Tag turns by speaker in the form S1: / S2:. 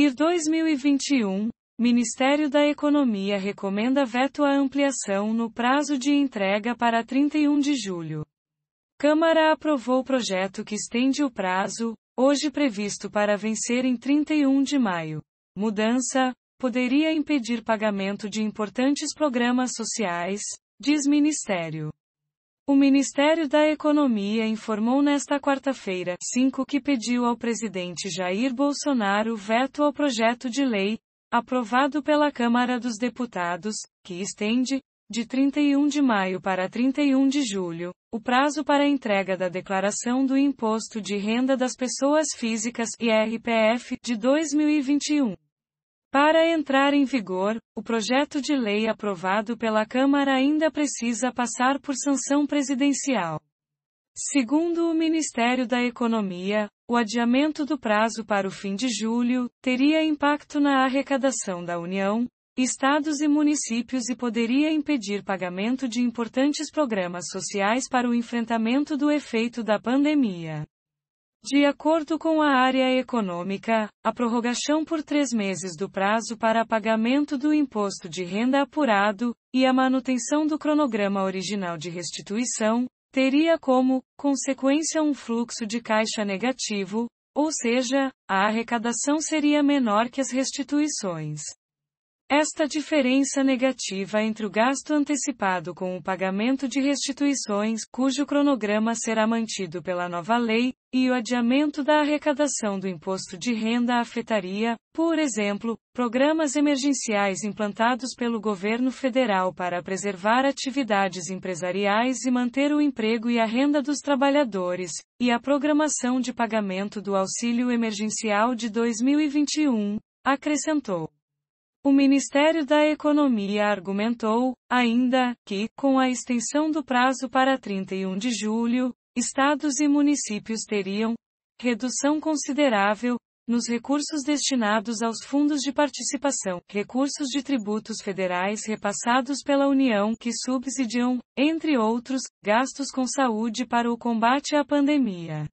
S1: IR 2021, Ministério da Economia recomenda veto à ampliação no prazo de entrega para 31 de julho. Câmara aprovou o projeto que estende o prazo, hoje previsto para vencer em 31 de maio. Mudança, poderia impedir pagamento de importantes programas sociais, diz Ministério. O Ministério da Economia informou nesta quarta-feira, 5, que pediu ao presidente Jair Bolsonaro veto ao projeto de lei, aprovado pela Câmara dos Deputados, que estende, de 31 de maio para 31 de julho, o prazo para entrega da declaração do Imposto de Renda das Pessoas Físicas IRPF de 2021. Para entrar em vigor, o projeto de lei aprovado pela Câmara ainda precisa passar por sanção presidencial. Segundo o Ministério da Economia, o adiamento do prazo para o fim de julho teria impacto na arrecadação da União, estados e municípios e poderia impedir pagamento de importantes programas sociais para o enfrentamento do efeito da pandemia. De acordo com a área econômica, a prorrogação por três meses do prazo para pagamento do imposto de renda apurado, e a manutenção do cronograma original de restituição, teria como consequência um fluxo de caixa negativo, ou seja, a arrecadação seria menor que as restituições. Esta diferença negativa entre o gasto antecipado com o pagamento de restituições, cujo cronograma será mantido pela nova lei, e o adiamento da arrecadação do imposto de renda afetaria, por exemplo, programas emergenciais implantados pelo governo federal para preservar atividades empresariais e manter o emprego e a renda dos trabalhadores, e a programação de pagamento do auxílio emergencial de 2021, acrescentou. O Ministério da Economia argumentou, ainda, que, com a extensão do prazo para 31 de julho, estados e municípios teriam redução considerável nos recursos destinados aos fundos de participação, recursos de tributos federais repassados pela União que subsidiam, entre outros, gastos com saúde para o combate à pandemia.